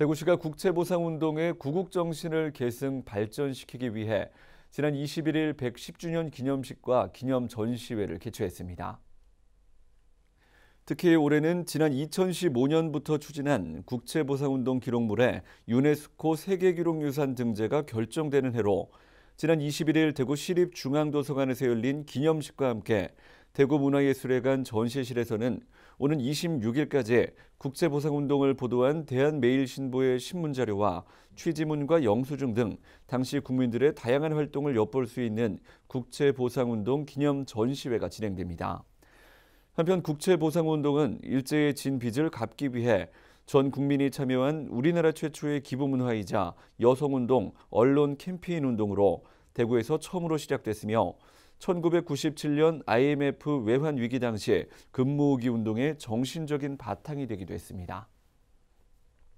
대구시가 국채보상운동의 구국정신을 계승 발전시키기 위해 지난 21일 110주년 기념식과 기념 전시회를 개최했습니다. 특히 올해는 지난 2015년부터 추진한 국채보상운동 기록물에 유네스코 세계기록유산 등재가 결정되는 해로 지난 21일 대구 시립중앙도서관에서 열린 기념식과 함께 대구문화예술회관 전시실에서는 오는 26일까지 국제보상운동을 보도한 대한매일신보의 신문자료와 취지문과 영수증 등 당시 국민들의 다양한 활동을 엿볼 수 있는 국제보상운동 기념 전시회가 진행됩니다. 한편 국제보상운동은 일제의 진 빚을 갚기 위해 전 국민이 참여한 우리나라 최초의 기부문화이자 여성운동, 언론 캠페인 운동으로 대구에서 처음으로 시작됐으며 1997년 IMF 외환 위기 당시에 근무기 운동의 정신적인 바탕이 되기도 했습니다.